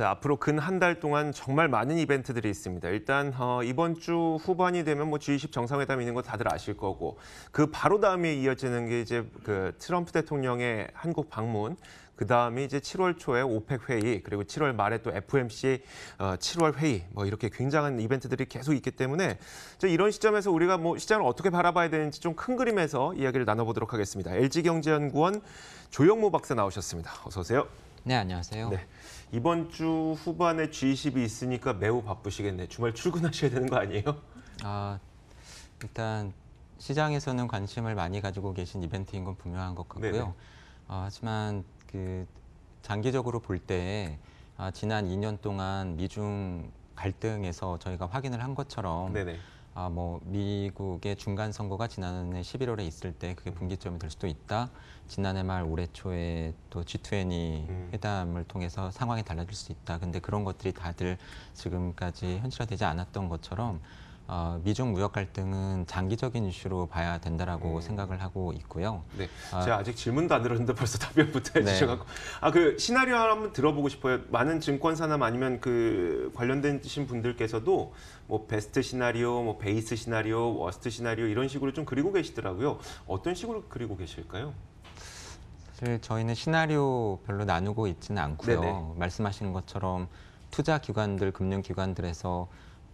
자, 앞으로 근 한 달 동안 정말 많은 이벤트들이 있습니다. 일단 어, 이번 주 후반이 되면 뭐 G20 정상회담 이 있는 거 다들 아실 거고 그 바로 다음에 이어지는 게 이제 그 트럼프 대통령의 한국 방문 그 다음에 이제 7월 초에 오펙 회의 그리고 7월 말에 또 FMC 7월 어, 회의 뭐 이렇게 굉장한 이벤트들이 계속 있기 때문에 이런 시점에서 우리가 뭐 시장을 어떻게 바라봐야 되는지 좀 큰 그림에서 이야기를 나눠보도록 하겠습니다. LG경제연구원 조영모 박사 나오셨습니다. 어서 오세요. 네, 안녕하세요. 네. 이번 주 후반에 G20이 있으니까 매우 바쁘시겠네. 주말 출근하셔야 되는 거 아니에요? 아, 일단 시장에서는 관심을 많이 가지고 계신 이벤트인 건 분명한 것 같고요. 아, 하지만 그 장기적으로 볼 때 아, 지난 2년 동안 미중 갈등에서 저희가 확인을 한 것처럼 네네. 아, 뭐 미국의 중간 선거가 지난해 11월에 있을 때 그게 분기점이 될 수도 있다. 지난해 말 올해 초에 또 G20 음. 회담을 통해서 상황이 달라질 수 있다. 근데 그런 것들이 다들 지금까지 현실화되지 않았던 것처럼 어, 미중 무역 갈등은 장기적인 이슈로 봐야 된다라고 음. 생각을 하고 있고요. 네, 아, 제가 아직 질문도 안 들었는데 벌써 답변부터 해주셔가지고 네. 아그 시나리오 한번 들어보고 싶어요. 많은 증권사나 아니면 그 관련되신 분들께서도 뭐 베스트 시나리오, 뭐 베이스 시나리오, 워스트 시나리오 이런 식으로 좀 그리고 계시더라고요. 어떤 식으로 그리고 계실까요? 저희는 시나리오별로 나누고 있지는 않고요. 네네. 말씀하시 것처럼 투자 기관들, 금융 기관들에서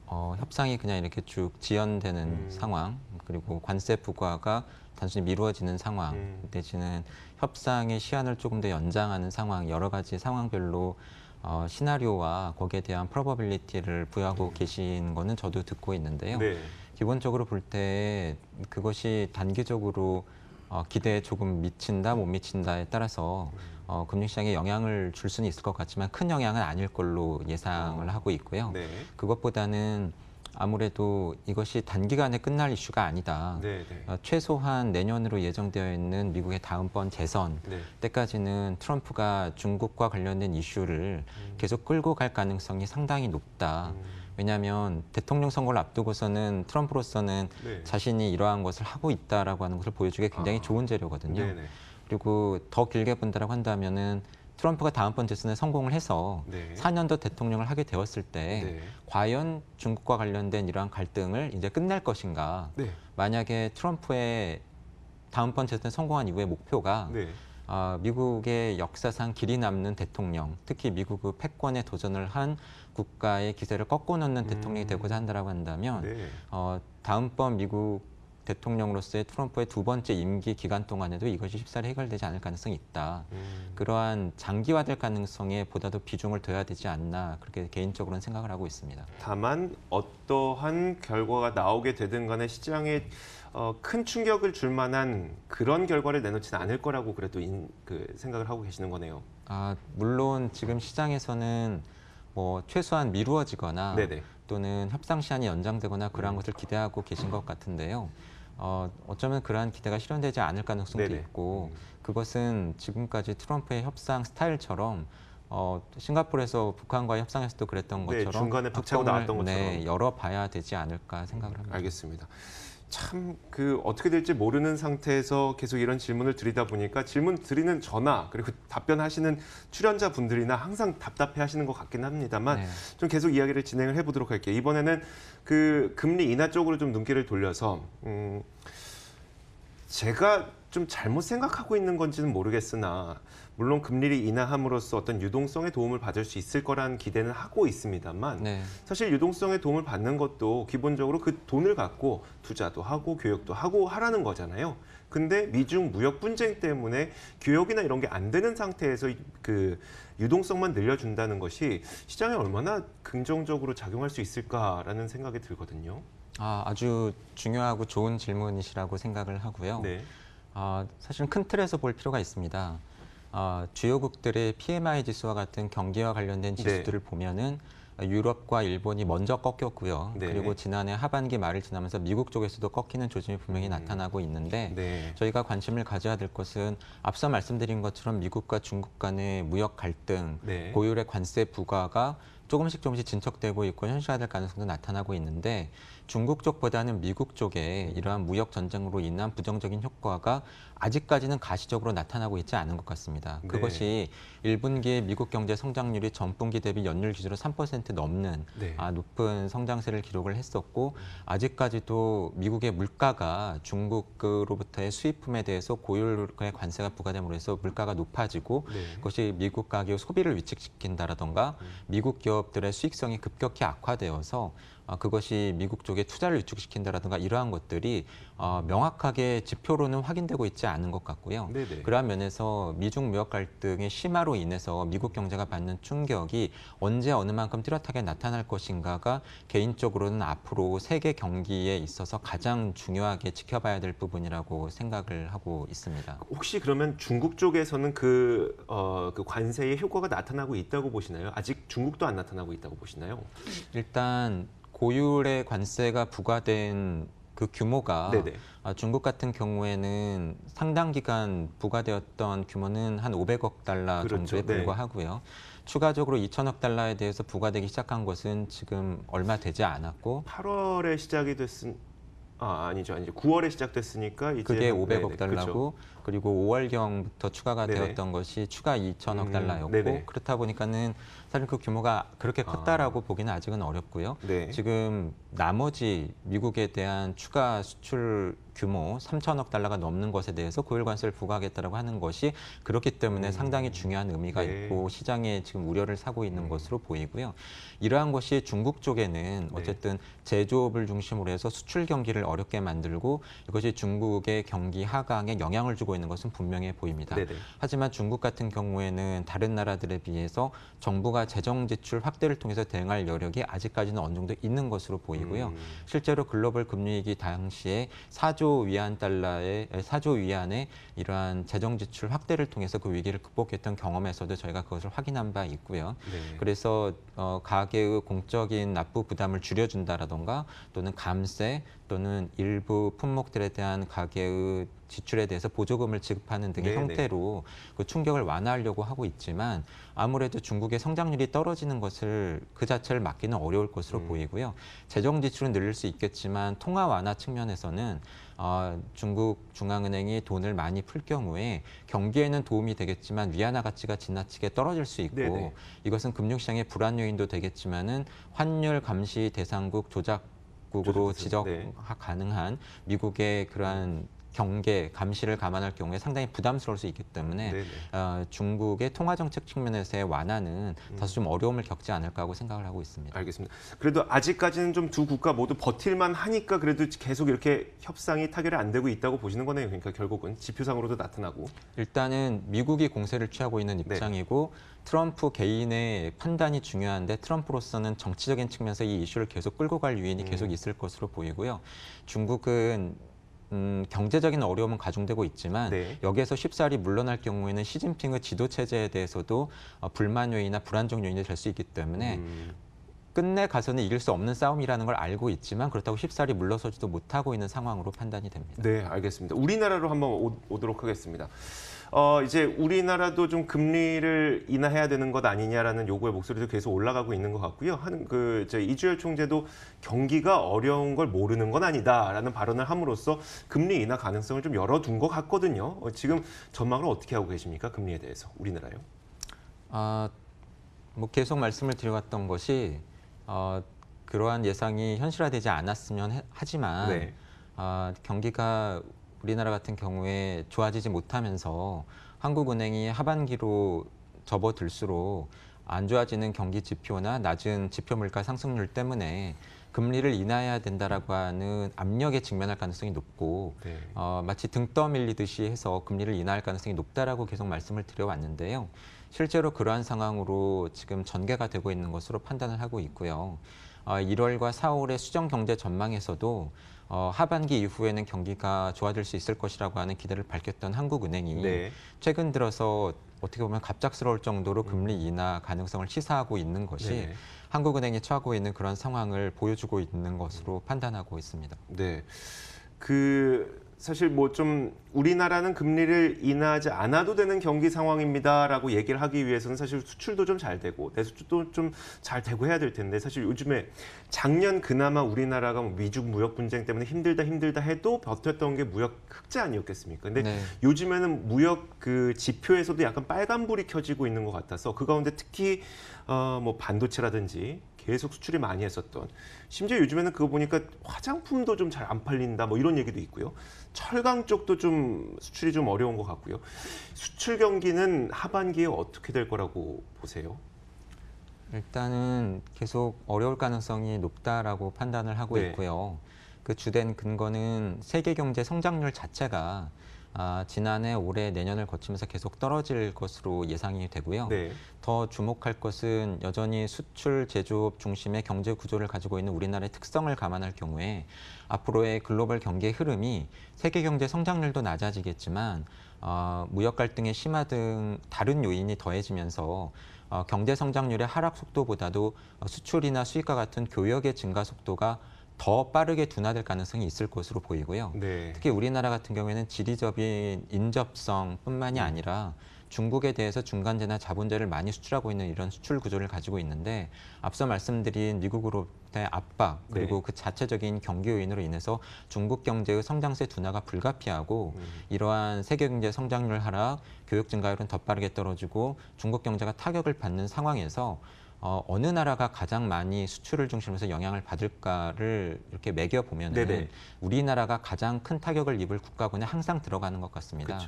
어, 협상이 그냥 이렇게 쭉 지연되는 음. 상황 그리고 관세 부과가 단순히 미루어지는 상황 음. 내지는 협상의 시한을 조금 더 연장하는 상황 여러 가지 상황별로 어, 시나리오와 거기에 대한 프로버빌리티를 부여하고 음. 계신 거는 저도 듣고 있는데요. 네. 기본적으로 볼 때 그것이 단기적으로 어, 기대에 조금 미친다 못 미친다에 따라서 어, 금융시장에 영향을 줄 수는 있을 것 같지만 큰 영향은 아닐 걸로 예상을 어. 하고 있고요. 네. 그것보다는 아무래도 이것이 단기간에 끝날 이슈가 아니다. 네, 네. 어, 최소한 내년으로 예정되어 있는 미국의 다음번 재선 네. 때까지는 트럼프가 중국과 관련된 이슈를 음. 계속 끌고 갈 가능성이 상당히 높다. 음. 왜냐하면 대통령 선거를 앞두고서는 트럼프로서는 네. 자신이 이러한 것을 하고 있다라고 하는 것을 보여주기 굉장히 아. 좋은 재료거든요. 네네. 그리고 더 길게 본다라고 한다면은 트럼프가 다음번 대선에 성공을 해서 네. 4년도 대통령을 하게 되었을 때 네. 과연 중국과 관련된 이러한 갈등을 이제 끝낼 것인가? 네. 만약에 트럼프의 다음번 대선에 성공한 이후의 목표가 네. 아, 미국의 역사상 길이 남는 대통령, 특히 미국의 그 패권에 도전을 한 국가의 기세를 꺾어 놓는 음. 대통령이 되고자 한다라고 한다면 네. 어, 다음번 미국 대통령으로서의 트럼프의 두 번째 임기 기간 동안에도 이것이 쉽사리 해결되지 않을 가능성이 있다. 음. 그러한 장기화될 가능성에 보다도 비중을 둬야 되지 않나 그렇게 개인적으로는 생각을 하고 있습니다. 다만 어떠한 결과가 나오게 되든 간에 시장에 어, 큰 충격을 줄 만한 그런 결과를 내놓지는 않을 거라고 그래도 인, 그 생각을 하고 계시는 거네요. 아 물론 지금 시장에서는 뭐 최소한 미루어지거나 네네. 또는 협상 시한이 연장되거나 그러한 음. 것을 기대하고 계신 것 같은데요. 어, 어쩌면 그러한 기대가 실현되지 않을 가능성도 네네. 있고 음. 그것은 지금까지 트럼프의 협상 스타일처럼 어, 싱가포르에서 북한과 협상에서도 그랬던 네, 것처럼 네, 중간에 박차고 나왔던 것처럼 네, 열어봐야 되지 않을까 생각을 합니다. 알겠습니다. 참그 어떻게 될지 모르는 상태에서 계속 이런 질문을 드리다 보니까 질문 드리는 전화 그리고 답변하시는 출연자 분들이나 항상 답답해 하시는 것 같긴 합니다만 네. 좀 계속 이야기를 진행을 해보도록 할게요. 이번에는 그 금리 인하 쪽으로 좀 눈길을 돌려서 음 제가 좀 잘못 생각하고 있는 건지는 모르겠으나 물론 금리를 인하함으로써 어떤 유동성의 도움을 받을 수 있을 거라는 기대는 하고 있습니다만 네. 사실 유동성의 도움을 받는 것도 기본적으로 그 돈을 갖고 투자도 하고 교육도 하고 하라는 거잖아요. 근데 미중 무역 분쟁 때문에 교역이나 이런 게 안 되는 상태에서 그 유동성만 늘려준다는 것이 시장에 얼마나 긍정적으로 작용할 수 있을까라는 생각이 들거든요. 아, 아주 중요하고 좋은 질문이시라고 생각을 하고요. 네. 아, 사실은 큰 틀에서 볼 필요가 있습니다. 어, 주요국들의 PMI 지수와 같은 경기와 관련된 네. 지수들을 네. 보면은 유럽과 일본이 먼저 꺾였고요. 네. 그리고 지난해 하반기 말을 지나면서 미국 쪽에서도 꺾이는 조짐이 분명히 음. 나타나고 있는데 네. 저희가 관심을 가져야 될 것은 앞서 말씀드린 것처럼 미국과 중국 간의 무역 갈등, 네. 고율의 관세 부과가 조금씩 조금씩 진척되고 있고 현실화될 가능성도 나타나고 있는데 중국 쪽보다는 미국 쪽에 이러한 무역 전쟁으로 인한 부정적인 효과가 아직까지는 가시적으로 나타나고 있지 않은 것 같습니다. 네. 그것이 1분기에 미국 경제 성장률이 전분기 대비 연율 기준으로 3% 넘는 네. 아, 높은 성장세를 기록을 했었고 음. 아직까지도 미국의 물가가 중국으로부터의 수입품에 대해서 고율의 관세가 부과됨으로 해서 물가가 높아지고 네. 그것이 미국 가격 소비를 위축시킨다라던가 음. 미국 기업들의 수익성이 급격히 악화되어서 어, 그것이 미국 쪽에 투자를 유축시킨다라든가 이러한 것들이 어, 명확하게 지표로는 확인되고 있지 않은 것 같고요. 네네. 그러한 면에서 미중 무역 갈등의 심화로 인해서 미국 경제가 받는 충격이 언제 어느 만큼 뚜렷하게 나타날 것인가가 개인적으로는 앞으로 세계 경기에 있어서 가장 중요하게 지켜봐야 될 부분이라고 생각을 하고 있습니다. 혹시 그러면 중국 쪽에서는 그, 어, 그 관세의 효과가 나타나고 있다고 보시나요? 아직 중국도 안 나타나고 있다고 보시나요? 일단 고율의 관세가 부과된 그 규모가 네네. 아, 중국 같은 경우에는 상당 기간 부과되었던 규모는 한 500억 달러 그렇죠. 정도에 네. 불과하고요. 네. 추가적으로 2천억 달러에 대해서 부과되기 시작한 것은 지금 얼마 되지 않았고 8월에 시작이 됐은 아 아니죠 아니죠 9월에 시작됐으니까 이제 그게 500억 네네. 달러고 그렇죠. 그리고 5월경부터 추가가 네네. 되었던 것이 추가 2천억 음, 달러였고 그렇다 보니까는 사실 그 규모가 그렇게 아. 컸다라고 아. 보기는 아직은 어렵고요. 네. 지금 나머지 미국에 대한 추가 수출 규모 3천억 달러가 넘는 것에 대해서 고율 관세를 부과하겠다라고 하는 것이 그렇기 때문에 음. 상당히 중요한 의미가 네. 있고 시장에 지금 우려를 사고 있는 음. 것으로 보이고요. 이러한 것이 중국 쪽에는 네. 어쨌든 네. 제조업을 중심으로 해서 수출 경기를 어렵게 만들고 이것이 중국의 경기 하강에 영향을 주고 있는 것은 분명해 보입니다. 네네. 네. 하지만 중국 같은 경우에는 다른 나라들에 비해서 정부가 재정 지출 확대를 통해서 대응할 여력이 아직까지는 어느 정도 있는 것으로 보이고요. 음. 실제로 글로벌 금융 위기 당시에 4조 위안 달러의 4조 위안의 이러한 재정 지출 확대를 통해서 그 위기를 극복했던 경험에서도 저희가 그것을 확인한 바 있고요. 네. 그래서 어, 가계의 공적인 납부 부담을 줄여준다라던가 또는 감세 또는 일부 품목들에 대한 가계의 지출에 대해서 보조금을 지급하는 등의 네네. 형태로 그 충격을 완화하려고 하고 있지만 아무래도 중국의 성장률이 떨어지는 것을 그 자체를 막기는 어려울 것으로 음. 보이고요. 재정 지출은 늘릴 수 있겠지만 통화 완화 측면에서는 어, 중국 중앙은행이 돈을 많이 풀 경우에 경기에는 도움이 되겠지만 위안화 가치가 지나치게 떨어질 수 있고 네네. 이것은 금융시장의 불안 요인도 되겠지만은 환율 감시 대상국 조작 주국으로 지적 그렇죠. 네. 가능한 미국의 그러한 경계, 감시를 감안할 경우에 상당히 부담스러울 수 있기 때문에 어, 중국의 통화 정책 측면에서의 완화는 음. 다소 좀 어려움을 겪지 않을까 하고 생각을 하고 있습니다. 알겠습니다. 그래도 아직까지는 좀 두 국가 모두 버틸만 하니까 그래도 계속 이렇게 협상이 타결이 안 되고 있다고 보시는 거네요. 그러니까 결국은 지표상으로도 나타나고 일단은 미국이 공세를 취하고 있는 네. 입장이고 네. 트럼프 개인의 판단이 중요한데 트럼프로서는 정치적인 측면에서 이 이슈를 계속 끌고 갈 유인이 음. 계속 있을 것으로 보이고요. 중국은 음, 경제적인 어려움은 가중되고 있지만 네. 여기에서 쉽사리 물러날 경우에는 시진핑의 지도 체제에 대해서도 어, 불만 요인이나 불안정 요인이 될 수 있기 때문에 음. 끝내 가서는 이길 수 없는 싸움이라는 걸 알고 있지만 그렇다고 쉽사리 물러서지도 못하고 있는 상황으로 판단이 됩니다. 네, 알겠습니다. 우리나라로 한번 오, 오도록 하겠습니다. 어, 이제 우리나라도 좀 금리를 인하해야 되는 것 아니냐라는 요구의 목소리도 계속 올라가고 있는 것 같고요. 한그 이주열 총재도 경기가 어려운 걸 모르는 건 아니다라는 발언을 함으로써 금리 인하 가능성을 좀 열어둔 것 같거든요. 어, 지금 전망을 어떻게 하고 계십니까? 금리에 대해서 우리나라요? 아, 뭐 계속 말씀을 드려왔던 것이 어, 그러한 예상이 현실화되지 않았으면 해, 하지만 네. 어, 경기가 우리나라 같은 경우에 좋아지지 못하면서 한국은행이 하반기로 접어들수록 안 좋아지는 경기 지표나 낮은 지표 물가 상승률 때문에 금리를 인하해야 된다라고 하는 압력에 직면할 가능성이 높고 네. 어, 마치 등 떠밀리듯이 해서 금리를 인하할 가능성이 높다라고 계속 말씀을 드려왔는데요. 실제로 그러한 상황으로 지금 전개가 되고 있는 것으로 판단을 하고 있고요. 1월과 어, 4월의 수정 경제 전망에서도 어, 하반기 이후에는 경기가 좋아질 수 있을 것이라고 하는 기대를 밝혔던 한국은행이 네. 최근 들어서 어떻게 보면 갑작스러울 정도로 금리 음. 인하 가능성을 시사하고 있는 것이 네. 한국은행이 처하고 있는 그런 상황을 보여주고 있는 것으로 음. 판단하고 있습니다. 네. 그 사실 뭐 좀 우리나라는 금리를 인하하지 않아도 되는 경기 상황입니다라고 얘기를 하기 위해서는 사실 수출도 좀 잘 되고 대수출도 좀 잘 되고 해야 될 텐데 사실 요즘에 작년 그나마 우리나라가 뭐 미중 무역 분쟁 때문에 힘들다 힘들다 해도 버텼던 게 무역 흑자 아니었겠습니까? 근데 네. 요즘에는 무역 그 지표에서도 약간 빨간불이 켜지고 있는 것 같아서 그 가운데 특히 어뭐 반도체라든지 계속 수출이 많이 했었던 심지어 요즘에는 그거 보니까 화장품도 좀 잘 안 팔린다 뭐 이런 얘기도 있고요. 철강 쪽도 좀 수출이 좀 어려운 것 같고요. 수출 경기는 하반기에 어떻게 될 거라고 보세요? 일단은 계속 어려울 가능성이 높다라고 판단을 하고 네. 있고요. 그 주된 근거는 세계 경제 성장률 자체가 아, 지난해, 올해, 내년을 거치면서 계속 떨어질 것으로 예상이 되고요. 네. 더 주목할 것은 여전히 수출 제조업 중심의 경제 구조를 가지고 있는 우리나라의 특성을 감안할 경우에 앞으로의 글로벌 경제 흐름이 세계 경제 성장률도 낮아지겠지만 어, 무역 갈등의 심화 등 다른 요인이 더해지면서 어, 경제 성장률의 하락 속도보다도 수출이나 수익과 같은 교역의 증가 속도가 더 빠르게 둔화될 가능성이 있을 것으로 보이고요. 네. 특히 우리나라 같은 경우에는 지리적인 인접성뿐만이 음. 아니라 중국에 대해서 중간재나 자본재를 많이 수출하고 있는 이런 수출 구조를 가지고 있는데 앞서 말씀드린 미국으로부터의 압박 네. 그리고 네. 그 자체적인 경기 요인으로 인해서 중국 경제의 성장세 둔화가 불가피하고 음. 이러한 세계 경제 성장률 하락, 교육 증가율은 더 빠르게 떨어지고 중국 경제가 타격을 받는 상황에서 어, 어느 나라가 가장 많이 수출을 중심으로서 해 영향을 받을까를 이렇게 매겨 보면은 우리나라가 가장 큰 타격을 입을 국가군에 항상 들어가는 것 같습니다.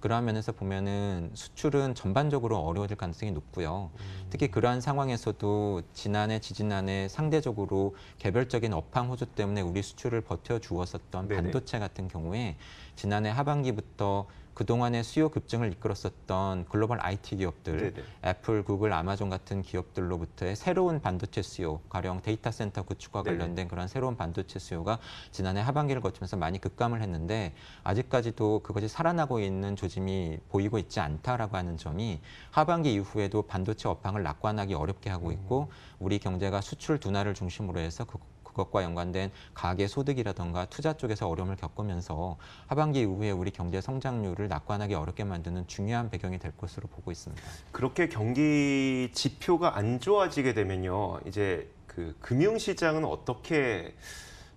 그러한 면에서 보면은 수출은 전반적으로 어려워질 가능성이 높고요. 음. 특히 그러한 상황에서도 지난해 지지난해 상대적으로 개별적인 업황 호조 때문에 우리 수출을 버텨 주었었던 반도체 같은 경우에 지난해 하반기부터 그동안의 수요 급증을 이끌었었던 글로벌 IT 기업들, 네네. 애플, 구글, 아마존 같은 기업들로부터의 새로운 반도체 수요, 가령 데이터 센터 구축과 관련된 네네. 그런 새로운 반도체 수요가 지난해 하반기를 거치면서 많이 급감을 했는데 아직까지도 그것이 살아나고 있는 조짐이 보이고 있지 않다라고 하는 점이 하반기 이후에도 반도체 업황을 낙관하기 어렵게 하고 있고 음. 우리 경제가 수출 둔화를 중심으로 해서 그 그것과 연관된 가계 소득이라던가 투자 쪽에서 어려움을 겪으면서 하반기 이후에 우리 경제 성장률을 낙관하기 어렵게 만드는 중요한 배경이 될 것으로 보고 있습니다. 그렇게 경기 지표가 안 좋아지게 되면요. 이제 그 금융시장은 어떻게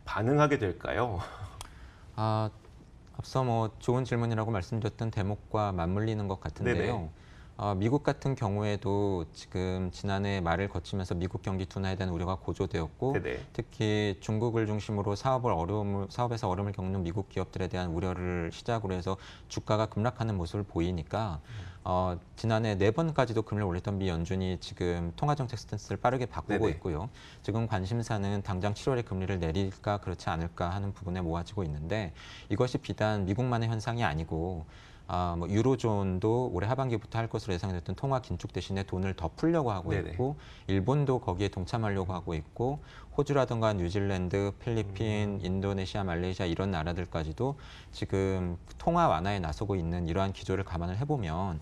반응하게 될까요? 아, 앞서 뭐 좋은 질문이라고 말씀드렸던 대목과 맞물리는 것 같은데요. 네네. 어, 미국 같은 경우에도 지금 지난해 말을 거치면서 미국 경기 둔화에 대한 우려가 고조되었고 네네. 네. 특히 중국을 중심으로 사업을 어려움을 사업에서 어려움을 겪는 미국 기업들에 대한 우려를 시작으로 해서 주가가 급락하는 모습을 보이니까 어, 지난해 네 번까지도 금리를 올렸던 미 연준이 지금 통화 정책 스탠스를 빠르게 바꾸고 네네. 네. 있고요. 지금 관심사는 당장 7월에 금리를 내릴까 그렇지 않을까 하는 부분에 모아지고 있는데 이것이 비단 미국만의 현상이 아니고 아, 뭐 유로존도 올해 하반기부터 할 것으로 예상됐던 통화 긴축 대신에 돈을 더 풀려고 하고 네네. 있고 일본도 거기에 동참하려고 하고 있고 호주라든가 뉴질랜드, 필리핀, 음. 인도네시아, 말레이시아 이런 나라들까지도 지금 통화 완화에 나서고 있는 이러한 기조를 감안을 해보면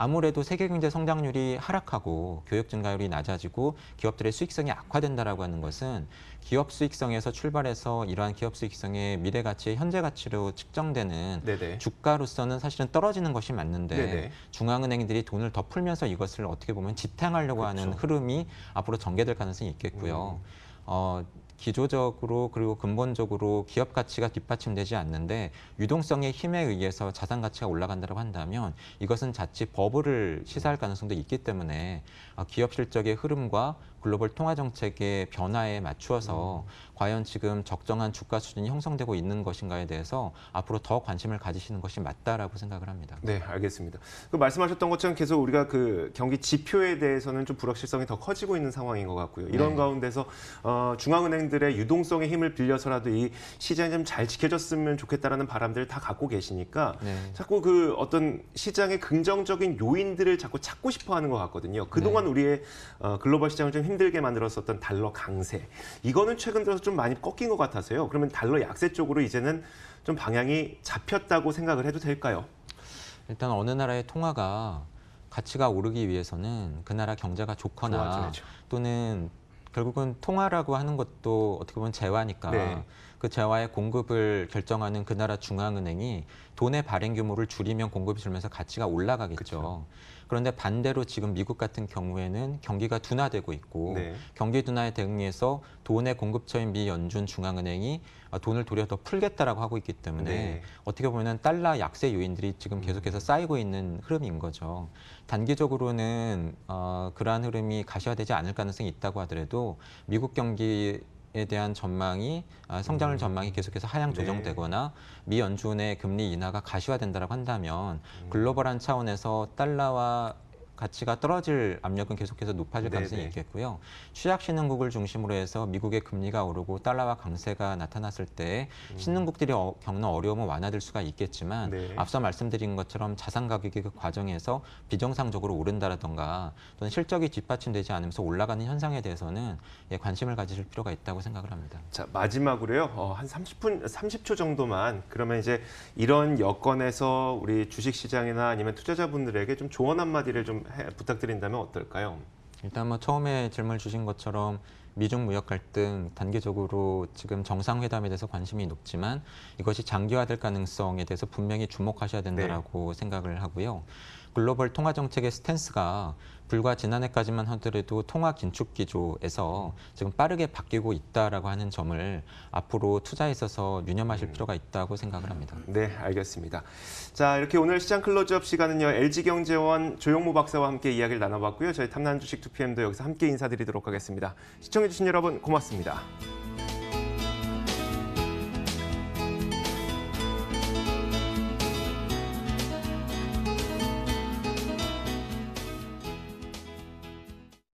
아무래도 세계 경제 성장률이 하락하고 교육 증가율이 낮아지고 기업들의 수익성이 악화된다라고 하는 것은 기업 수익성에서 출발해서 이러한 기업 수익성의 미래 가치의 현재 가치로 측정되는 네네. 주가로서는 사실은 떨어지는 것이 맞는데 네네. 중앙은행들이 돈을 더 풀면서 이것을 어떻게 보면 지탱하려고 그렇죠. 하는 흐름이 앞으로 전개될 가능성이 있겠고요. 음. 어, 기조적으로 그리고 근본적으로 기업 가치가 뒷받침되지 않는데 유동성의 힘에 의해서 자산 가치가 올라간다고 한다면 이것은 자칫 버블을 시사할 가능성도 있기 때문에 어, 기업 실적의 흐름과 글로벌 통화 정책의 변화에 맞추어서 음. 과연 지금 적정한 주가 수준이 형성되고 있는 것인가에 대해서 앞으로 더 관심을 가지시는 것이 맞다라고 생각을 합니다. 네, 알겠습니다. 그 말씀하셨던 것처럼 계속 우리가 그 경기 지표에 대해서는 좀 불확실성이 더 커지고 있는 상황인 것 같고요. 이런 네. 가운데서 어, 중앙은행들의 유동성의 힘을 빌려서라도 이 시장이 좀 잘 지켜졌으면 좋겠다라는 바람들을 다 갖고 계시니까 네. 자꾸 그 어떤 시장의 긍정적인 요인들을 자꾸 찾고 싶어하는 것 같거든요. 그동안 네. 우리의 어, 글로벌 시장을 좀 힘들게 만들었었던 달러 강세 이거는 최근 들어서 좀 많이 꺾인 것 같아서요. 그러면 달러 약세 쪽으로 이제는 좀 방향이 잡혔다고 생각을 해도 될까요? 일단 어느 나라의 통화가 가치가 오르기 위해서는 그 나라 경제가 좋거나 좋아져야죠. 또는 결국은 통화라고 하는 것도 어떻게 보면 재화니까 네. 그 재화의 공급을 결정하는 그 나라 중앙은행이 돈의 발행 규모를 줄이면 공급이 줄면서 가치가 올라가겠죠. 그쵸. 그런데 반대로 지금 미국 같은 경우에는 경기가 둔화되고 있고 네. 경기 둔화에 대응해서 돈의 공급처인 미 연준 중앙은행이 아, 돈을 도려 더 풀겠다라고 하고 있기 때문에 네. 어떻게 보면 달러 약세 요인들이 지금 계속해서 음. 쌓이고 있는 흐름인 거죠. 단기적으로는 어, 그러한 흐름이 가셔야 되지 않을 가능성이 있다고 하더라도 미국 경기 에 대한 전망이 아, 성장을 음. 전망이 계속해서 하향 네. 조정되거나 미 연준의 금리 인하가 가시화된다라고 한다면 음. 글로벌한 차원에서 달러와 가치가 떨어질 압력은 계속해서 높아질 네, 가능성이 네. 있겠고요. 취약 신흥국을 중심으로 해서 미국의 금리가 오르고 달러와 강세가 나타났을 때 음. 신흥국들이 어, 겪는 어려움은 완화될 수가 있겠지만 네. 앞서 말씀드린 것처럼 자산 가격이 그 과정에서 비정상적으로 오른다라던가 또는 실적이 뒷받침되지 않으면서 올라가는 현상에 대해서는 예, 관심을 가지실 필요가 있다고 생각을 합니다. 자 마지막으로요. 어, 한 30분 30초 정도만 그러면 이제 이런 여건에서 우리 주식 시장이나 아니면 투자자분들에게 좀 조언 한마디를 좀 해, 부탁드린다면 어떨까요? 일단 뭐 처음에 질문 주신 것처럼 미중 무역 갈등 단계적으로 지금 정상회담에 대해서 관심이 높지만 이것이 장기화될 가능성에 대해서 분명히 주목하셔야 된다라고 네. 생각을 하고요. 글로벌 통화 정책의 스탠스가 불과 지난해까지만 하더라도 통화 긴축 기조에서 지금 빠르게 바뀌고 있다라고 하는 점을 앞으로 투자에 있어서 유념하실 음. 필요가 있다고 생각을 합니다. 네, 알겠습니다. 자, 이렇게 오늘 시장 클로즈업 시간은요. LG경제원 조용모 박사와 함께 이야기를 나눠봤고요. 저희 탐난 주식 2PM도 여기서 함께 인사드리도록 하겠습니다. 시청해주신 여러분 고맙습니다.